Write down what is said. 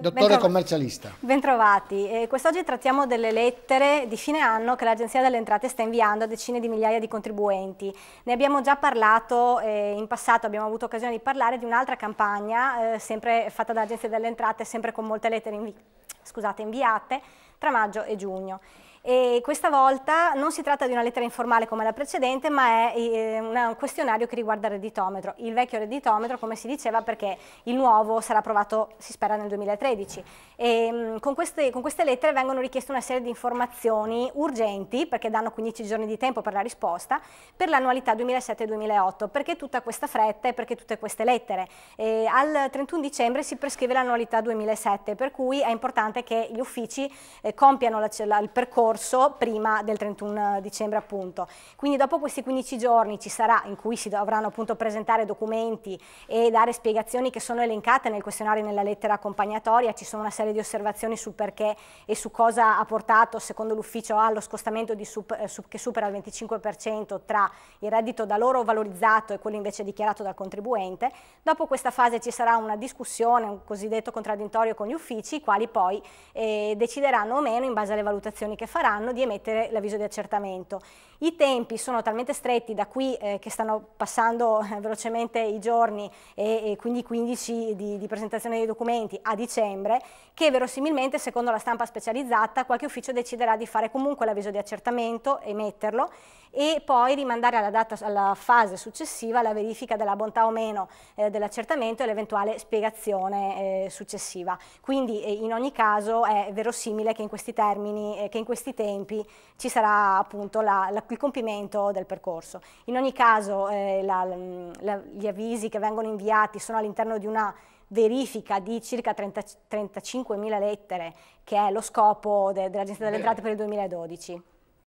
Dottore Bentro... commercialista. Bentrovati. Eh, quest'oggi trattiamo delle lettere di fine anno che l'Agenzia delle Entrate sta inviando a decine di migliaia di contribuenti. Ne abbiamo già parlato eh, in passato, abbiamo avuto occasione di parlare di un'altra campagna eh, sempre fatta dall'Agenzia delle Entrate, sempre con molte lettere invi... Scusate, inviate tra maggio e giugno. E questa volta non si tratta di una lettera informale come la precedente, ma è eh, un questionario che riguarda il redditometro, il vecchio redditometro come si diceva perché il nuovo sarà approvato, si spera, nel 2013. E, mm, con, queste, con queste lettere vengono richieste una serie di informazioni urgenti, perché danno 15 giorni di tempo per la risposta, per l'annualità 2007-2008. Perché tutta questa fretta e perché tutte queste lettere? E, al 31 dicembre si prescrive l'annualità 2007, per cui è importante che gli uffici eh, compiano la, la, il percorso scorso, prima del 31 dicembre appunto. Quindi dopo questi 15 giorni ci sarà, in cui si dovranno appunto presentare documenti e dare spiegazioni che sono elencate nel questionario e nella lettera accompagnatoria, ci sono una serie di osservazioni sul perché e su cosa ha portato secondo l'ufficio allo scostamento super, eh, che supera il 25% tra il reddito da loro valorizzato e quello invece dichiarato dal contribuente. Dopo questa fase ci sarà una discussione, un cosiddetto contraddittorio con gli uffici, i quali poi eh, decideranno o meno in base alle valutazioni che faranno faranno di emettere l'avviso di accertamento. I tempi sono talmente stretti da qui eh, che stanno passando eh, velocemente i giorni e, e quindi 15 di, di, presentazione dei documenti a dicembre che verosimilmente secondo la stampa specializzata qualche ufficio deciderà di fare comunque l'avviso di accertamento, emetterlo e poi rimandare alla, data, alla fase successiva la verifica della bontà o meno eh, dell'accertamento e l'eventuale spiegazione eh, successiva. Quindi eh, in ogni caso è verosimile che in questi termini, eh, che in questi questi tempi ci sarà appunto la, la, il compimento del percorso. In ogni caso eh, la, gli avvisi che vengono inviati sono all'interno di una verifica di circa 35.000 lettere che è lo scopo de, dell'Agenzia delle Entrate per il 2012.